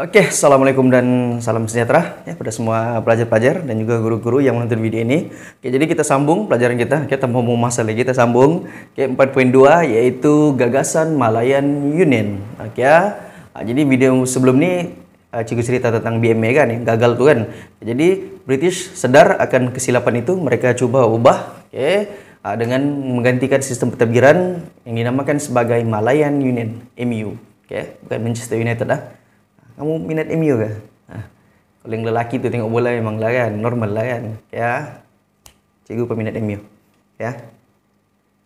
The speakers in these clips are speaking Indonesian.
Oke, Assalamualaikum dan salam sejahtera ya pada semua pelajar-pelajar dan juga guru-guru yang menonton video ini. Oke, jadi kita sambung pelajaran kita, kita mau masa lagi kita sambung ke 4.2 yaitu gagasan Malayan Union. Oke ya. Nah, jadi video sebelum ini ah, Cikgu cerita tentang BME kan yang gagal tuh kan. Jadi British sadar akan kesilapan itu, mereka coba ubah, oke. Okay ah, dengan menggantikan sistem pertabiran yang dinamakan sebagai Malayan Union (MU), okay? bukan Manchester United lah kamu minat MU ke? kalau ah, yang lelaki tu tengok bola memang lah kan, normal lah kan. Ya, cikgu peminat MU. Ya,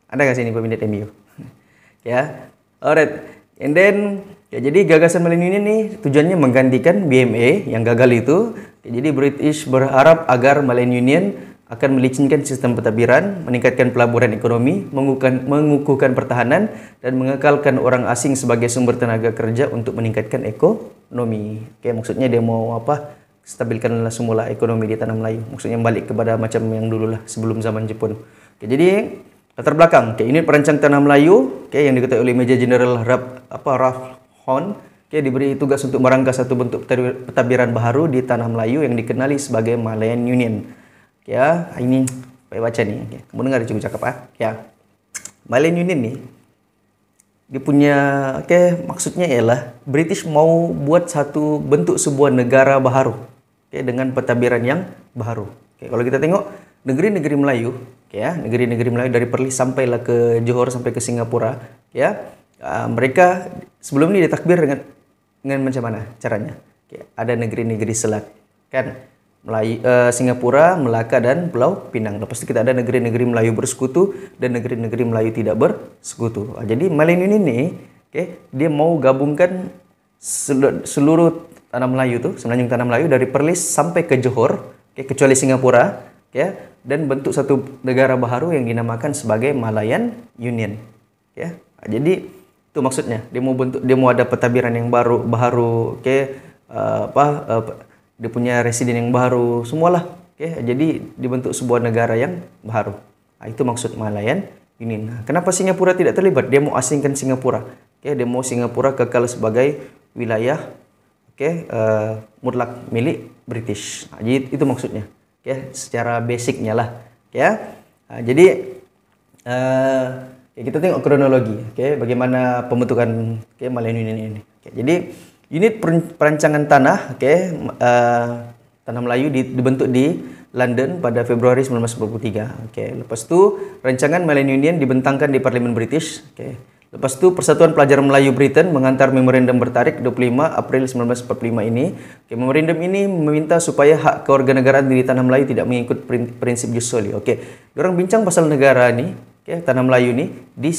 ada kat sini peminat MU? ya, alright. And then, ya jadi gagasan Union ini tujuannya menggantikan BMA yang gagal itu. Ya, jadi British berharap agar Union akan melicinkan sistem pentadbiran, meningkatkan pelaburan ekonomi, mengukuhkan, mengukuhkan pertahanan dan mengekalkan orang asing sebagai sumber tenaga kerja untuk meningkatkan ekonomi. Oke, maksudnya dia mau apa? Stabilkanlah semula ekonomi di tanah Melayu. Maksudnya balik kepada macam yang dulu lah sebelum zaman Jepun. Okay, jadi latar belakang, okay, ini perancang tanah Melayu, okay, yang diketahui oleh Meja General Rap apa Raf Hon, okay, diberi tugas untuk merangka satu bentuk pentadbiran baru di tanah Melayu yang dikenali sebagai Malayan Union. ya ini baik baca nih ya. kamu dengar cuba cakap ah ya Malin Union nih dia punya oke maksudnya ialah British mau buat satu bentuk sebuah negara baharu okay, dengan pentadbiran yang baharu okay, kalau kita tengok negeri-negeri Melayu okay, ya negeri-negeri Melayu dari Perlis sampailah ke Johor sampai ke Singapura okay, ya uh, mereka sebelum ini ditakbir dengan dengan macam mana caranya okay, ada negeri-negeri selat kan Melayu, uh, Singapura, Melaka, dan Pulau Pinang. Lepas itu kita ada negeri-negeri Melayu bersekutu dan negeri-negeri Melayu tidak bersekutu. Ah, jadi Millennium ini, oke, okay, dia mau gabungkan seluruh, tanah Melayu tuh, semenanjung tanah Melayu dari Perlis sampai ke Johor, oke, okay, kecuali Singapura, ya, dan bentuk satu negara baru yang dinamakan sebagai Malayan Union, ya. Jadi itu maksudnya dia mau bentuk dia mau ada petabiran yang baru baru, oke, okay, uh, eh, apa uh, dia punya residen yang baru semualah okay? jadi dibentuk sebuah negara yang baru nah, itu maksud Malayan ini. nah, kenapa Singapura tidak terlibat dia mau asingkan Singapura okay? dia mau Singapura kekal sebagai wilayah okay? uh, eh, mutlak milik British nah, jadi itu maksudnya okay? secara basicnya lah ya okay? nah, jadi uh, kita tengok kronologi okay? bagaimana pembentukan okay, Malayan Union ini okay? jadi Unit perancangan tanah, oke, okay, uh, eh, tanah Melayu dibentuk di London pada Februari 1943. Oke, okay. lepas itu rancangan Millennium Union dibentangkan di Parlemen British. Oke. Okay. Lepas itu Persatuan Pelajar Melayu Britain mengantar memorandum bertarik 25 April 1945 ini. Oke, memorandum ini meminta supaya hak kewarganegaraan di tanah Melayu tidak mengikut prinsip jus soli. Oke, orang bincang pasal negara ini, oke, tanah Melayu ini di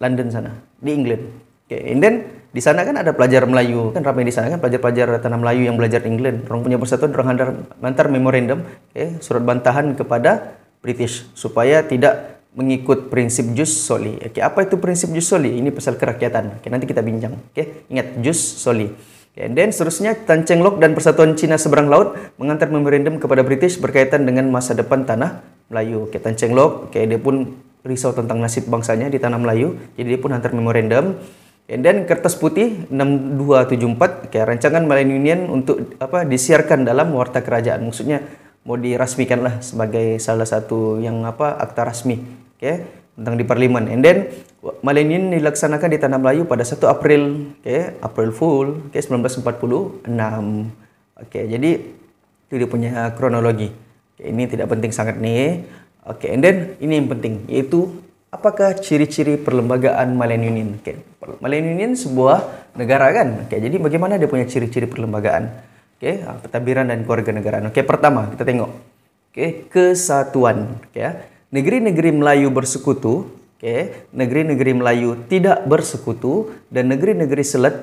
London sana, di England. Oke, and then di sana kan ada pelajar Melayu kan ramai di sana kan pelajar-pelajar tanah Melayu yang belajar di England orang punya persatuan orang hantar, hantar memorandum okay, eh, surat bantahan kepada British supaya tidak mengikut prinsip jus soli okay, apa itu prinsip jus soli ini pasal kerakyatan okay, nanti kita bincang okay, ingat jus soli okay, and then seterusnya Tan Cheng Lok dan persatuan Cina seberang laut mengantar memorandum kepada British berkaitan dengan masa depan tanah Melayu okay, Tan Cheng Lok okay, dia pun risau tentang nasib bangsanya di tanah Melayu jadi dia pun hantar memorandum And then kertas putih 6274 kayak rancangan Malayan Union untuk apa disiarkan dalam warta kerajaan. Maksudnya mau dirasmikanlah sebagai salah satu yang apa akta rasmi oke okay, tentang di parlimen. And then Malayan Union dilaksanakan di tanah Melayu pada 1 April, oke okay, April full oke okay, 1946. Oke, okay, jadi itu dia punya kronologi. Okay, ini tidak penting sangat nih. Oke, okay, and then ini yang penting yaitu apakah ciri-ciri perlembagaan Malayan Union? Okay. Malaysia ini sebuah negara kan. Oke, jadi bagaimana dia punya ciri-ciri perlembagaan? Oke, pertabiran dan keluarga negaraan. Oke, pertama kita tengok. Oke, kesatuan, ya. Negeri-negeri Melayu bersekutu, oke, negeri-negeri Melayu tidak bersekutu dan negeri-negeri Selat,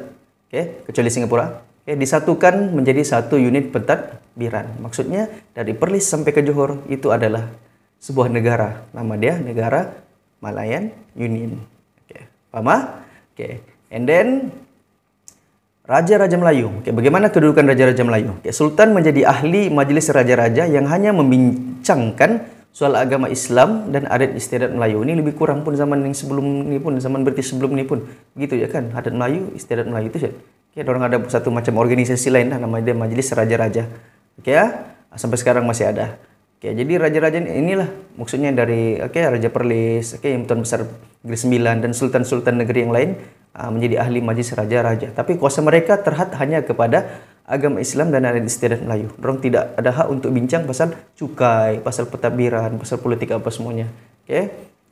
oke, kecuali Singapura, oke, disatukan menjadi satu unit pentadbiran. Maksudnya dari Perlis sampai ke Johor itu adalah sebuah negara. Nama dia negara Malayan Union. Oke, paham? Ah? Okay. And then raja-raja Melayu. Okay, bagaimana kedudukan raja-raja Melayu? Okay, sultan menjadi ahli majlis raja-raja yang hanya membincangkan soal agama Islam dan adat istiadat Melayu. Ini lebih kurang pun zaman yang sebelum ni pun, zaman British sebelum ni pun. Begitu ya kan? Adat Melayu, istiadat Melayu itu saja. Okay, orang ada satu macam organisasi lain lah, dia majlis raja-raja. Okay, ya? sampai sekarang masih ada. Oke, jadi raja-raja inilah maksudnya dari oke okay, Raja Perlis, oke okay, Imtuan Besar Negeri Sembilan dan sultan-sultan negeri yang lain uh, menjadi ahli majlis raja-raja. Tapi kuasa mereka terhad hanya kepada agama Islam dan adat istiadat Melayu. Orang tidak ada hak untuk bincang pasal cukai, pasal pentadbiran, pasal politik apa semuanya. Oke. Okay?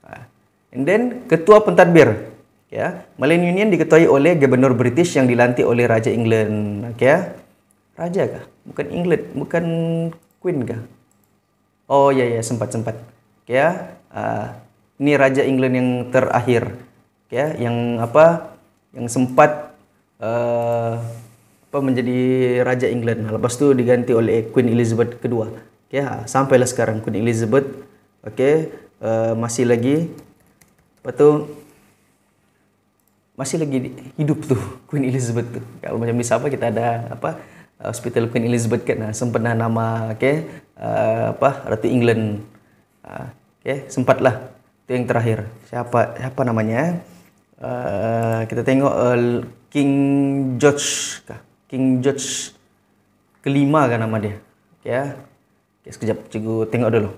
Ah. And then ketua pentadbir ya. Malayan Union diketuai oleh gubernur British yang dilantik oleh Raja England. Oke okay? Raja kah? Bukan England, bukan Queen kah? Oh iya iya sempat sempat. Ya uh, ini Raja England yang terakhir. Ya yang apa? Yang sempat uh, apa menjadi Raja England. Nah, lepas itu diganti oleh Queen Elizabeth kedua. Ya sampailah sekarang Queen Elizabeth. Oke okay, uh, eh, masih lagi. Lepas itu masih lagi hidup tuh Queen Elizabeth tuh. Kalau macam misalnya kita ada apa? Hospital Queen Elizabeth kan nah, sempena nama oke okay? Eh, apa ratu England uh, oke okay, sempatlah itu yang terakhir siapa siapa namanya uh, kita tengok uh, King George kah? King George kelima kan nama dia okay, ya okay, sekejap cikgu tengok dulu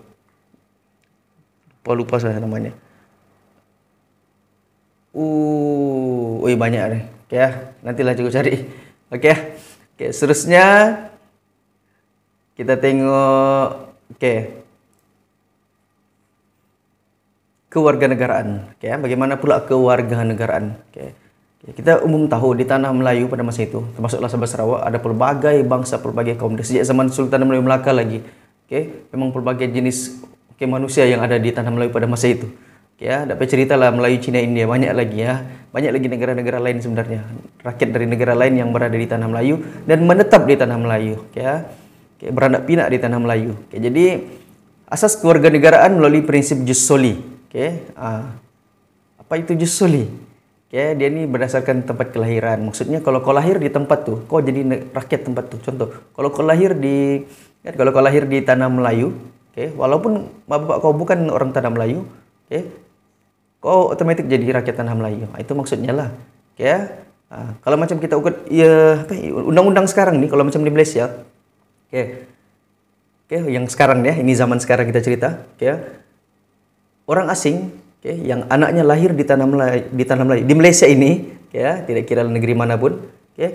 lupa lupa saya namanya Uh, oi banyak ni. Okey ya. Nantilah cikgu cari. Okey ya. Okey, seterusnya kita tengok oke. Kewarganegaraan. Oke, ya. bagaimana pula kewarganegaraan? Oke. Okay. Kita umum tahu di tanah Melayu pada masa itu, termasuklah Sabah Sarawak, ada pelbagai bangsa, pelbagai kaum. Dari sejak zaman Sultan Melayu Melaka lagi, oke, memang pelbagai jenis manusia yang ada di tanah Melayu pada masa itu. okey ya, dapat cerita lah Melayu, Cina, India, banyak lagi ya, banyak lagi negara-negara lain sebenarnya, rakyat dari negara lain yang berada di tanah Melayu dan menetap di tanah Melayu. okey ya okay, beranak pinak di tanah Melayu. Okay, jadi asas kewarganegaraan melalui prinsip jus soli. Okay, uh, ah, apa itu jus soli? Okay, dia ni berdasarkan tempat kelahiran. Maksudnya kalau kau lahir di tempat tu, kau jadi rakyat tempat tu. Contoh, kalau kau lahir di kan, kalau kau lahir di tanah Melayu, okay, walaupun bapak kau bukan orang tanah Melayu, okay, kau otomatis jadi rakyat tanah Melayu. Ah, itu maksudnya lah. Okay, uh, ah, kalau macam kita ukur ya, undang-undang sekarang ni kalau macam di Malaysia, Oke. Okay. Oke, okay, yang sekarang ya, ini zaman sekarang kita cerita, oke. Okay. Ya. Orang asing, oke, okay, yang anaknya lahir di tanah Melayu, di tanah Melayu, di Malaysia ini, ya, tidak kira negeri manapun, oke.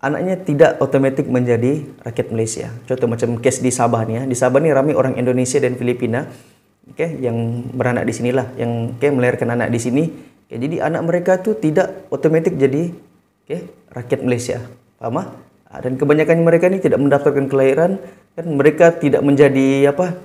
Anaknya tidak otomatis menjadi rakyat Malaysia. Contoh macam case di Sabah nih ya. Di Sabah nih ramai orang Indonesia dan Filipina, oke, yang beranak di sinilah, yang oke melahirkan anak di sini. jadi anak mereka tuh tidak otomatis jadi oke rakyat Malaysia. Paham? Ah? Nah, dan kebanyakan mereka ini tidak mendaftarkan kelahiran dan mereka tidak menjadi apa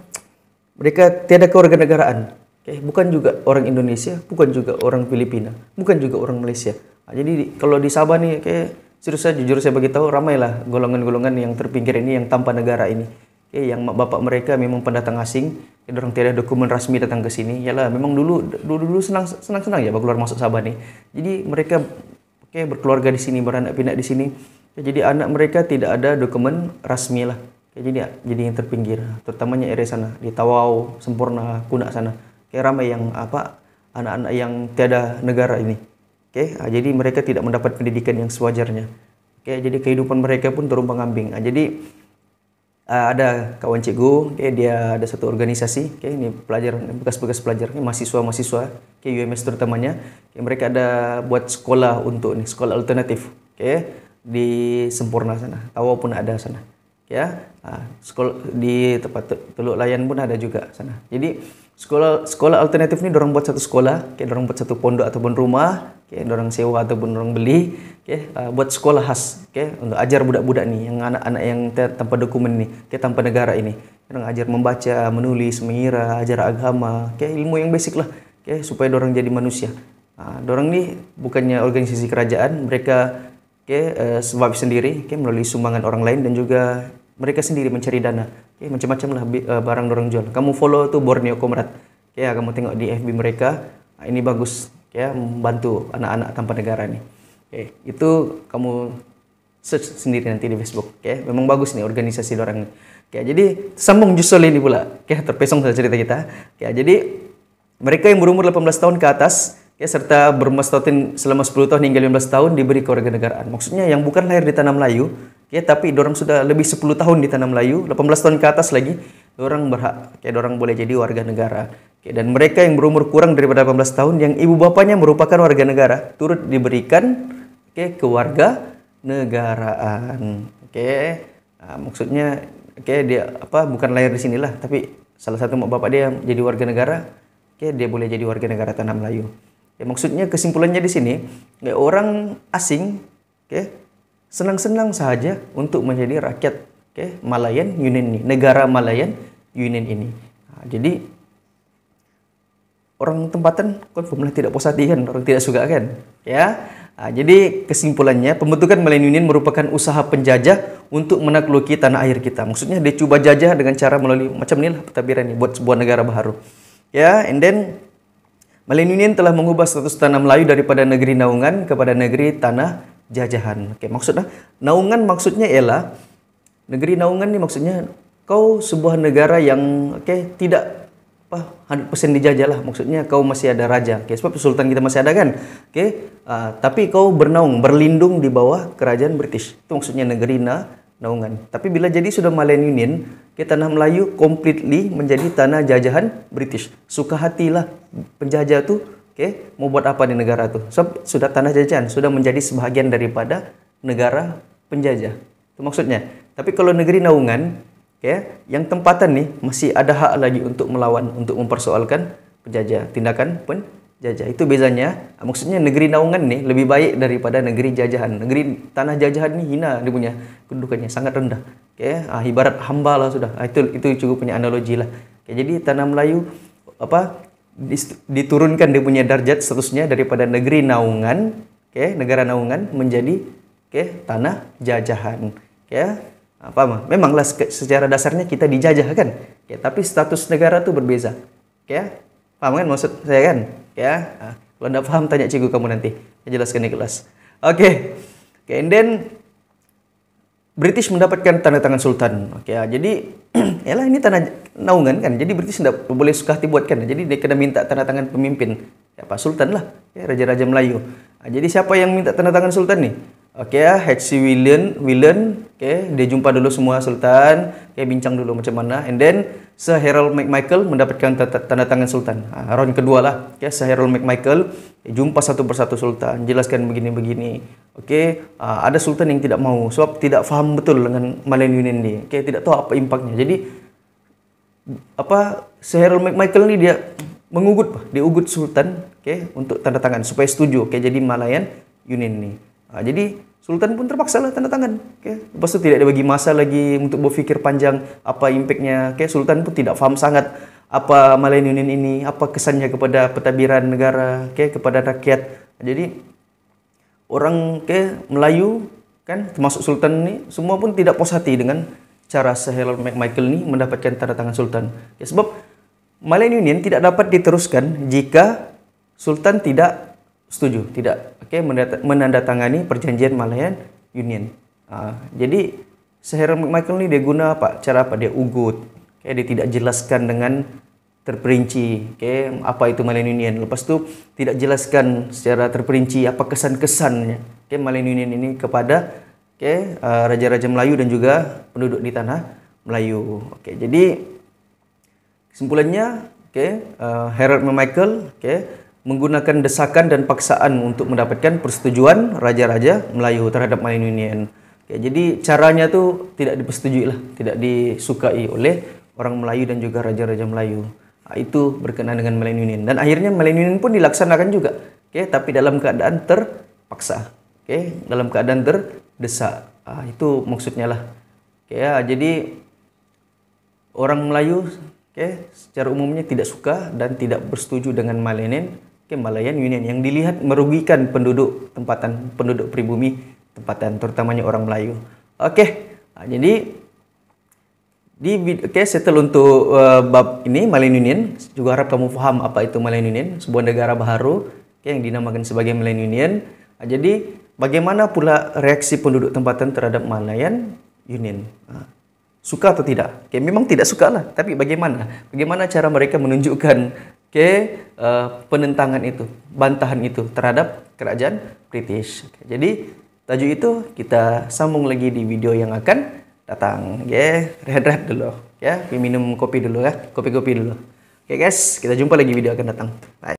mereka tiada kewarganegaraan okay. bukan juga orang Indonesia bukan juga orang Filipina bukan juga orang Malaysia nah, jadi kalau di Sabah nih kayak serius saya jujur saya bagi tahu ramailah golongan-golongan yang terpinggir ini yang tanpa negara ini okay, yang bapak mereka memang pendatang asing ya, orang tiada dokumen resmi datang ke sini lah memang dulu dulu dulu senang senang senang ya keluar masuk Sabah nih jadi mereka okay, berkeluarga di sini beranak pinak di sini Ya, jadi anak mereka tidak ada dokumen resmi lah ya, jadi jadi yang terpinggir terutamanya area sana di Tawau Sempurna Kuna sana kayak ramai yang apa anak-anak yang tiada negara ini oke okay? Ah, jadi mereka tidak mendapat pendidikan yang sewajarnya oke okay? jadi kehidupan mereka pun terumbang ambing ah, jadi ah, ada kawan cikgu okay, dia ada satu organisasi okay, ini pelajar bekas-bekas pelajar ini mahasiswa-mahasiswa okay, UMS terutamanya okay, mereka ada buat sekolah untuk nih sekolah alternatif okay? di sempurna sana tawa pun ada sana ya nah, sekolah di tempat teluk layan pun ada juga sana jadi sekolah sekolah alternatif ini dorong buat satu sekolah kayak dorong buat satu pondok ataupun rumah kayak dorong sewa ataupun dorong beli kayak uh, buat sekolah khas kayak untuk ajar budak-budak nih yang anak-anak yang tanpa dokumen nih kayak tanpa negara ini dorong ajar membaca menulis mengira ajar agama kayak ilmu yang basic lah kayak supaya dorong jadi manusia nah, dorong nih bukannya organisasi kerajaan mereka okay, uh, eh, sebab sendiri okay, melalui sumbangan orang lain dan juga mereka sendiri mencari dana okay, macam-macam lah uh, barang orang jual kamu follow tuh Borneo Komrad okay, ya, kamu tengok di FB mereka nah, ini bagus ya membantu anak-anak tanpa negara nih okay, itu kamu search sendiri nanti di Facebook okay, memang bagus nih organisasi orang okay, jadi sambung justru ini pula okay, terpesong saja cerita kita okay, jadi mereka yang berumur 18 tahun ke atas ya serta bermestotin selama 10 tahun hingga 15 tahun diberi kewarganegaraan. Maksudnya yang bukan lahir di tanah Melayu, ya tapi dorong sudah lebih 10 tahun di tanah Melayu, 18 tahun ke atas lagi, dorong berhak kayak dorong boleh jadi warga negara. Oke, ya, dan mereka yang berumur kurang daripada 18 tahun yang ibu bapaknya merupakan warga negara turut diberikan oke ya, kewarga negaraan. Oke. Nah, maksudnya oke dia apa bukan lahir di sinilah tapi salah satu bapak dia yang jadi warga negara, oke dia boleh jadi warga negara tanah Melayu. Ya, maksudnya kesimpulannya di sini, ya, orang asing, oke, ya, okay, senang-senang saja untuk menjadi rakyat, oke, ya, okay, Malayan Union ini, negara Malayan Union ini. Nah, jadi orang tempatan konfirmlah tidak puas hati kan, orang tidak suka kan, ya. Nah, jadi kesimpulannya pembentukan Malayan Union merupakan usaha penjajah untuk menakluki tanah air kita. Maksudnya dia coba jajah dengan cara melalui macam inilah petabiran ini buat sebuah negara baru. Ya, and then Malin Union telah mengubah status tanah Melayu daripada negeri naungan kepada negeri tanah jajahan. Oke, maksudnya naungan maksudnya ialah negeri naungan ini maksudnya kau sebuah negara yang oke tidak apa 100% dijajah lah maksudnya kau masih ada raja. Oke, okay, sebab sultan kita masih ada kan. Oke, ah, tapi kau bernaung, berlindung di bawah kerajaan British. Itu maksudnya negeri na naungan. Tapi bila jadi sudah Malayan Union, kita tanah Melayu completely menjadi tanah jajahan British. Suka hatilah penjajah tuh, okay, mau buat apa di negara tuh? So, sudah tanah jajahan, sudah menjadi sebahagian daripada negara penjajah. Itu maksudnya. Tapi kalau negeri naungan, okay, yang tempatan nih masih ada hak lagi untuk melawan, untuk mempersoalkan penjajah, tindakan pun jajah. Itu bezanya. Maksudnya negeri naungan nih lebih baik daripada negeri jajahan. Negeri tanah jajahan ini hina dia punya kedudukannya sangat rendah. Okey. Ah, ibarat hamba lah sudah. Ah, itu itu cukup punya analogi lah. Okay, jadi tanah Melayu apa diturunkan dia punya darjat seterusnya daripada negeri naungan, okey, negara naungan menjadi okey, tanah jajahan. Okey. apa mah? Memanglah secara dasarnya kita dijajah kan? Ya, tapi status negara tuh berbeza. Okey. paham kan maksud saya kan? ya ah, kalau anda faham tanya cikgu kamu nanti saya jelaskan di kelas oke okay. okay, and then British mendapatkan tanda tangan Sultan oke okay, ya. Ah, jadi ya ini tanah naungan kan jadi British tidak boleh suka hati buatkan jadi dia kena minta tanda tangan pemimpin ya Pak Sultan lah ya, raja-raja Melayu ah, jadi siapa yang minta tanda tangan Sultan ni? Oke okay, ya, HC Willen, Willen, oke, okay, dia jumpa dulu semua Sultan, oke, okay, bincang dulu macam mana, and then Sir Harold McMichael mendapatkan tanda tangan Sultan. Nah, round kedua lah, oke, okay, Sir Harold McMichael jumpa satu persatu Sultan, jelaskan begini-begini, oke, okay, uh, ada Sultan yang tidak mau, sebab tidak faham betul dengan Malian Union ini, oke, okay, tidak tahu apa impactnya, jadi apa Sir Harold McMichael ini dia mengugut, dia ugut Sultan, oke, okay, untuk tanda tangan supaya setuju, oke, okay, jadi Malayan Union ini. Nah, jadi Sultan pun terpaksa lah tanda tangan. Okay. Lepas itu tidak ada bagi masa lagi untuk berfikir panjang apa impactnya. Okay. Sultan pun tidak faham sangat apa Malayan Union ini, apa kesannya kepada pentadbiran negara, okay, kepada rakyat. Jadi orang okay, Melayu kan termasuk Sultan ini semua pun tidak puas hati dengan cara Sahelal Michael ini mendapatkan tanda tangan Sultan. Okay, ya, sebab Malayan Union tidak dapat diteruskan jika Sultan tidak setuju, tidak Oke, okay, menandatangani perjanjian Malayan Union. Uh, jadi Sir Michael ini dia guna apa? Cara apa? Dia ugut. Oke, okay, dia tidak jelaskan dengan terperinci, oke, okay, apa itu Malayan Union. Lepas itu tidak jelaskan secara terperinci apa kesan-kesannya, oke, okay, Malayan Union ini kepada oke okay, uh, raja-raja Melayu dan juga penduduk di tanah Melayu. Oke, okay, jadi kesimpulannya, oke, okay, uh, Michael, oke, okay, menggunakan desakan dan paksaan untuk mendapatkan persetujuan raja-raja Melayu terhadap Melayu Union. Ya, jadi caranya tuh tidak dipersetujui lah, tidak disukai oleh orang Melayu dan juga raja-raja Melayu. Nah, itu berkenaan dengan Melayu Union dan akhirnya Melayu Union pun dilaksanakan juga. okay, tapi dalam keadaan terpaksa. okay, dalam keadaan terdesak. Nah, itu maksudnya lah. okay, ya, jadi orang Melayu oke secara umumnya tidak suka dan tidak bersetuju dengan Malenin Union Kemalayan Union yang dilihat merugikan penduduk tempatan penduduk pribumi tempatan terutamanya orang Melayu. Oke, okay. nah, jadi di oke okay, settle untuk uh, bab ini Malayan Union juga harap kamu paham apa itu Malayan Union, sebuah negara baru okay, yang dinamakan sebagai Malayan Union. Nah, jadi bagaimana pula reaksi penduduk tempatan terhadap Malayan Union? Nah, suka atau tidak? okay, memang tidak suka lah, tapi bagaimana? Bagaimana cara mereka menunjukkan okay, uh, eh, penentangan itu, bantahan itu terhadap kerajaan British. Okay, jadi tajuk itu kita sambung lagi di video yang akan datang. Oke, okay, rehat-rehat dulu ya, minum kopi dulu ya, kopi-kopi dulu. Oke okay, guys, kita jumpa lagi video akan datang. Bye.